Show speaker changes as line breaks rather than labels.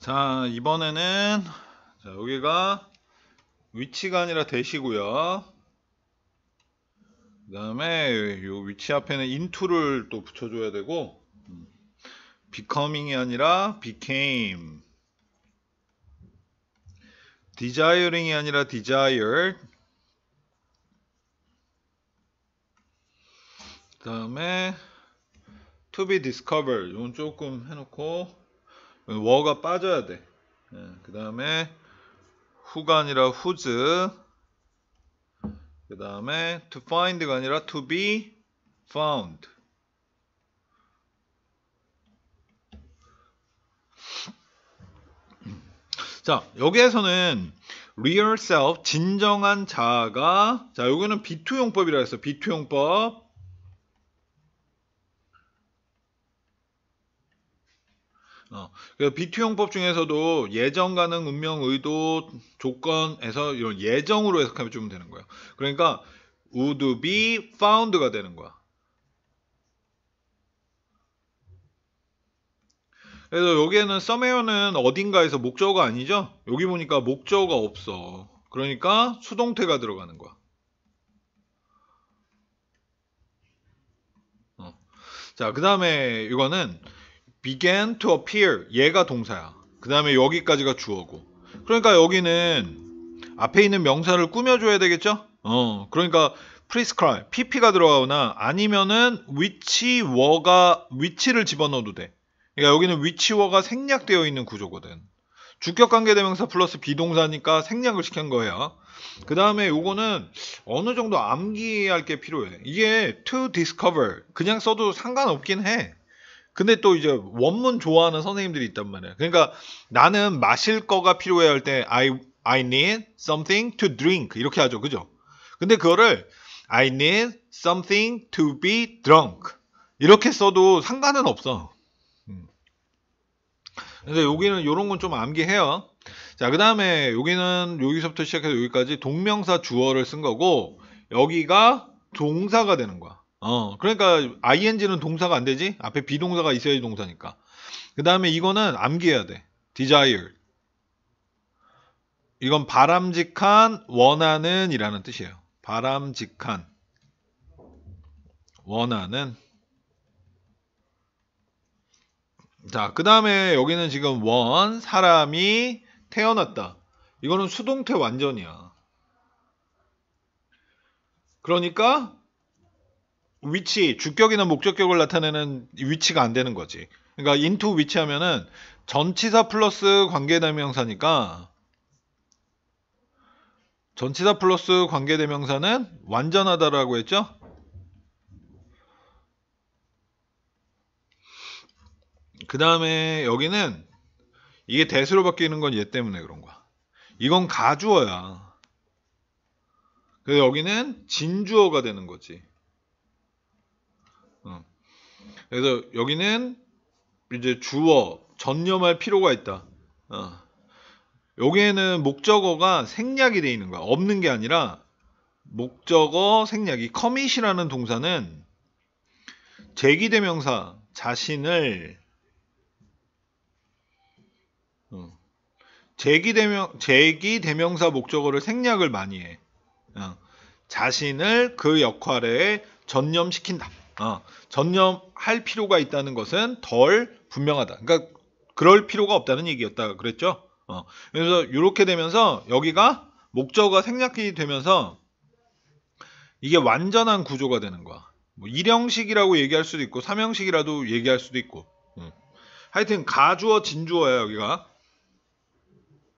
자 이번에는 자, 여기가 위치가 아니라 대시고요 그 다음에 이 위치 앞에는 인투를 또 붙여줘야 되고 음, becoming이 아니라 became desiring이 아니라 desired 그 다음에 to be discovered 이건 조금 해놓고 워가 빠져야 돼. 예, 그 다음에 후가 아니라 후즈. 그 다음에 to find가 아니라 to be found 자 여기에서는 real self 진정한 자아가 자 여기는 비투용법이라 했어 비투용법 어, 그 비투용법 중에서도 예정 가능 운명 의도 조건에서 이런 예정으로 해석하면 주면 되는 거예요. 그러니까 would be found가 되는 거야. 그래서 여기에는 somewhere는 어딘가에서 목적어가 아니죠? 여기 보니까 목적어가 없어. 그러니까 수동태가 들어가는 거야. 어. 자, 그 다음에 이거는 began to appear 얘가 동사야. 그 다음에 여기까지가 주어고. 그러니까 여기는 앞에 있는 명사를 꾸며줘야 되겠죠? 어, 그러니까 prescribe, pp가 들어가거나 아니면은 which were가 which를 집어넣어도 돼. 그러니까 여기는 which were가 생략되어 있는 구조거든. 주격 관계대명사 플러스 비동사니까 생략을 시킨 거예요. 그 다음에 요거는 어느 정도 암기할 게 필요해. 이게 to discover 그냥 써도 상관없긴 해. 근데 또 이제 원문 좋아하는 선생님들이 있단 말이야. 그러니까 나는 마실 거가 필요해 할때 I I need something to drink 이렇게 하죠. 그죠? 근데 그거를 I need something to be drunk 이렇게 써도 상관은 없어. 음. 근데 여기는 이런 건 좀 암기해요. 자, 그 다음에 여기는 여기서부터 시작해서 여기까지 동명사 주어를 쓴 거고 여기가 동사가 되는 거야. 어, 그러니까 ing는 동사가 안 되지? 앞에 비동사가 있어야지 동사니까. 그 다음에 이거는 암기해야 돼. desire. 이건 바람직한, 원하는 이라는 뜻이에요. 바람직한, 원하는. 자, 그 다음에 여기는 지금 원, 사람이 태어났다. 이거는 수동태 완전이야. 그러니까 위치, 주격이나 목적격을 나타내는 위치가 안 되는 거지. 그러니까 into 위치 하면은 전치사 플러스 관계대명사니까 전치사 플러스 관계대명사는 완전하다라고 했죠? 그 다음에 여기는 이게 대수로 바뀌는 건 얘 때문에 그런 거야. 이건 가주어야. 그래서 여기는 진주어가 되는 거지. 어. 그래서 여기는 이제 주어 전념할 필요가 있다. 어. 여기에는 목적어가 생략이 되어 있는 거야. 없는 게 아니라 목적어 생략이 커밋이라는 동사는 제기대명사 자신을 제기대명 어. 제기대명사 목적어를 생략을 많이 해. 어. 자신을 그 역할에 전념시킨다. 어, 전념할 필요가 있다는 것은 덜 분명하다. 그러니까 그럴 필요가 없다는 얘기였다 그랬죠. 어, 그래서 이렇게 되면서 여기가 목적어가 생략이 되면서 이게 완전한 구조가 되는 거야. 뭐 일형식이라고 얘기할 수도 있고 삼형식이라도 얘기할 수도 있고. 음. 하여튼 가주어 진주어야 여기가.